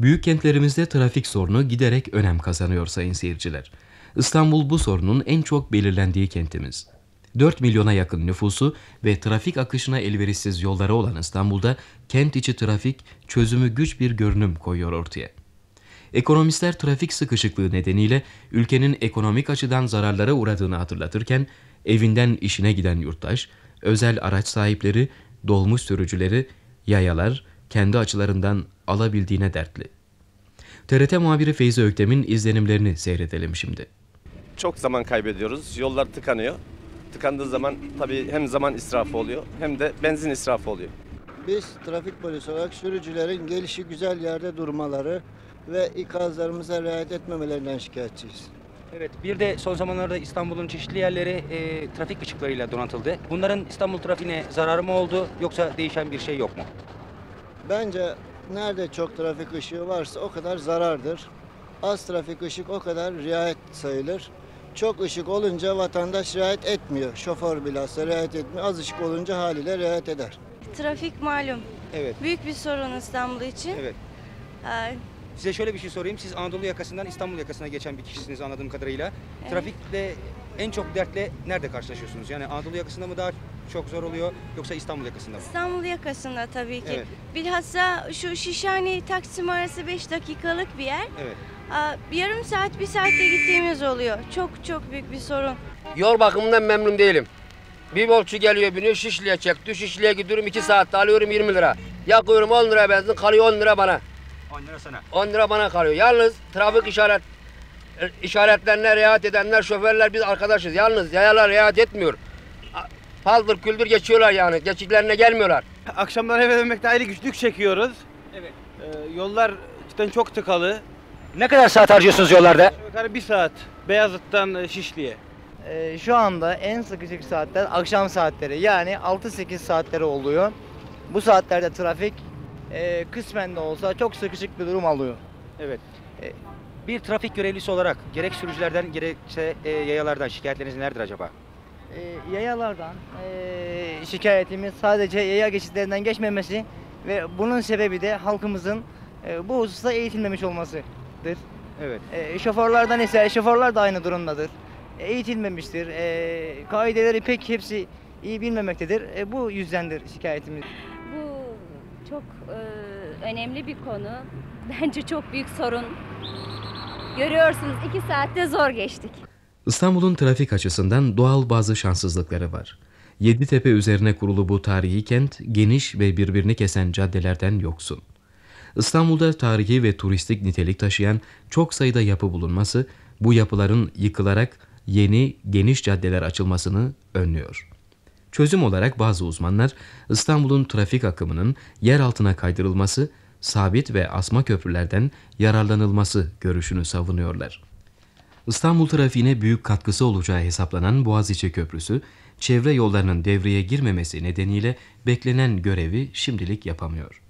Büyük kentlerimizde trafik sorunu giderek önem kazanıyor sayın seyirciler. İstanbul bu sorunun en çok belirlendiği kentimiz. 4 milyona yakın nüfusu ve trafik akışına elverişsiz yolları olan İstanbul'da kent içi trafik çözümü güç bir görünüm koyuyor ortaya. Ekonomistler trafik sıkışıklığı nedeniyle ülkenin ekonomik açıdan zararlara uğradığını hatırlatırken evinden işine giden yurttaş, özel araç sahipleri, dolmuş sürücüleri, yayalar, kendi açılarından alabildiğine dertli. TRT muhabiri Feyzi Öktem'in izlenimlerini seyredelim şimdi. Çok zaman kaybediyoruz. Yollar tıkanıyor. Tıkandığı zaman tabii hem zaman israfı oluyor hem de benzin israfı oluyor. Biz trafik polisi olarak sürücülerin gelişi güzel yerde durmaları ve ikazlarımıza riayet etmemelerinden şikayetçiyiz. Evet, bir de son zamanlarda İstanbul'un çeşitli yerleri e, trafik ışıklarıyla donatıldı. Bunların İstanbul trafiğine zararı mı oldu yoksa değişen bir şey yok mu? Bence nerede çok trafik ışığı varsa o kadar zarardır. Az trafik ışık o kadar riayet sayılır. Çok ışık olunca vatandaş riayet etmiyor. Şoför bilhassa riayet etmiyor. Az ışık olunca haliyle riayet eder. Trafik malum. Evet. Büyük bir sorun İstanbul için. Evet. Ay. Ee, Size şöyle bir şey sorayım. Siz Anadolu yakasından İstanbul yakasına geçen bir kişisiniz anladığım kadarıyla. Evet. Trafikle en çok dertle nerede karşılaşıyorsunuz? Yani Anadolu yakasında mı daha çok zor oluyor yoksa İstanbul yakasında mı? İstanbul yakasında tabii ki. Evet. Bilhassa şu Şişhane Taksim arası 5 dakikalık bir yer. Evet. yarım saat, bir saatte gittiğimiz oluyor. Çok çok büyük bir sorun. Yol bakımından memnun değilim. Bir bolçu geliyor biniyor Şişli'ye çekti. Şişli'ye gidiyorum 2 saatte alıyorum 20 lira. Yakıyorum 10 lira benzin kalıyor 10 lira bana. 10 lira sana. 10 lira bana kalıyor. Yalnız trafik işaret e, işaretlerine riayet edenler şoförler biz arkadaşız. Yalnız yayalar riayet etmiyor paldır küldür geçiyorlar yani. Geçiklerine gelmiyorlar. Akşamdan eve dönmekte ayrı güçlük çekiyoruz. Evet. Ee, yollar cidden çok tıkalı. Ne kadar saat harcıyorsunuz yollarda? Yukarı bir saat Beyazıt'tan e, Şişli'ye. Ee, şu anda en sıkıcı saatler akşam saatleri. Yani 6-8 saatleri oluyor. Bu saatlerde trafik e, kısmen de olsa çok sıkışık bir durum alıyor. Evet. E, bir trafik görevlisi olarak gerek sürücülerden gerekse e, yayalardan şikayetleriniz neredir acaba? E, yayalardan e, şikayetimiz sadece yaya geçitlerinden geçmemesi ve bunun sebebi de halkımızın e, bu hususta eğitilmemiş olmasıdır. Evet. E, şoförlerden ise şoförler de aynı durumdadır. E, eğitilmemiştir. E, kaideleri pek hepsi iyi bilmemektedir. E, bu yüzdendir şikayetimiz. Bu çok e, önemli bir konu. Bence çok büyük sorun. Görüyorsunuz iki saatte zor geçtik. İstanbul'un trafik açısından doğal bazı şanssızlıkları var. Yeditepe üzerine kurulu bu tarihi kent geniş ve birbirini kesen caddelerden yoksun. İstanbul'da tarihi ve turistik nitelik taşıyan çok sayıda yapı bulunması bu yapıların yıkılarak yeni geniş caddeler açılmasını önlüyor. Çözüm olarak bazı uzmanlar İstanbul'un trafik akımının yer altına kaydırılması, sabit ve asma köprülerden yararlanılması görüşünü savunuyorlar. İstanbul trafiğine büyük katkısı olacağı hesaplanan Boğaziçi Köprüsü, çevre yollarının devreye girmemesi nedeniyle beklenen görevi şimdilik yapamıyor.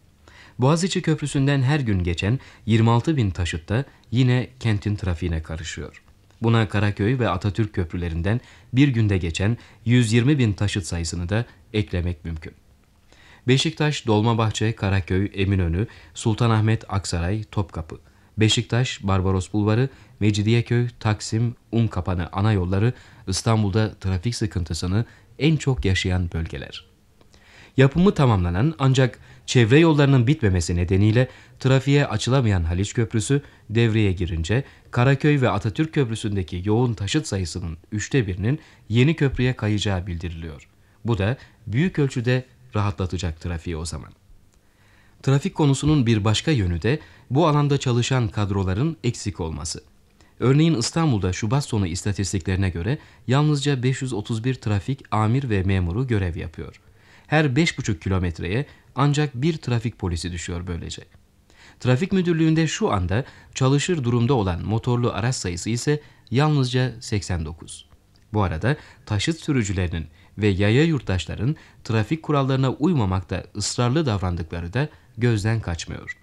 Boğaziçi Köprüsü'nden her gün geçen 26 bin taşıt da yine kentin trafiğine karışıyor. Buna Karaköy ve Atatürk köprülerinden bir günde geçen 120 bin taşıt sayısını da eklemek mümkün. Beşiktaş, Dolmabahçe, Karaköy, Eminönü, Sultanahmet, Aksaray, Topkapı Beşiktaş, Barbaros Bulvarı, Mecidiyeköy, Taksim, Unkapanı ana yolları İstanbul'da trafik sıkıntısını en çok yaşayan bölgeler. Yapımı tamamlanan ancak çevre yollarının bitmemesi nedeniyle trafiğe açılamayan Haliç Köprüsü devreye girince Karaköy ve Atatürk Köprüsü'ndeki yoğun taşıt sayısının üçte birinin yeni köprüye kayacağı bildiriliyor. Bu da büyük ölçüde rahatlatacak trafiği o zaman. Trafik konusunun bir başka yönü de bu alanda çalışan kadroların eksik olması. Örneğin İstanbul'da Şubat sonu istatistiklerine göre yalnızca 531 trafik amir ve memuru görev yapıyor. Her 5,5 kilometreye ancak bir trafik polisi düşüyor böylece. Trafik müdürlüğünde şu anda çalışır durumda olan motorlu araç sayısı ise yalnızca 89. Bu arada taşıt sürücülerinin ve yaya yurttaşların trafik kurallarına uymamakta ısrarlı davrandıkları da gözden kaçmıyor.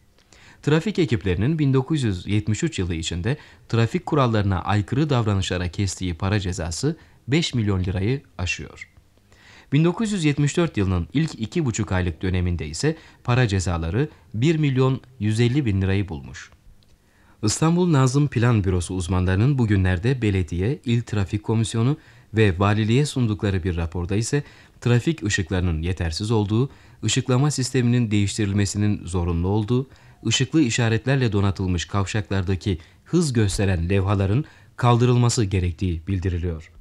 Trafik ekiplerinin 1973 yılı içinde trafik kurallarına aykırı davranışlara kestiği para cezası 5 milyon lirayı aşıyor. 1974 yılının ilk iki buçuk aylık döneminde ise para cezaları 1 milyon 150 bin lirayı bulmuş. İstanbul Nazım Plan Bürosu uzmanlarının bugünlerde belediye, il trafik komisyonu ve valiliğe sundukları bir raporda ise trafik ışıklarının yetersiz olduğu, ışıklama sisteminin değiştirilmesinin zorunlu olduğu, ışıklı işaretlerle donatılmış kavşaklardaki hız gösteren levhaların kaldırılması gerektiği bildiriliyor.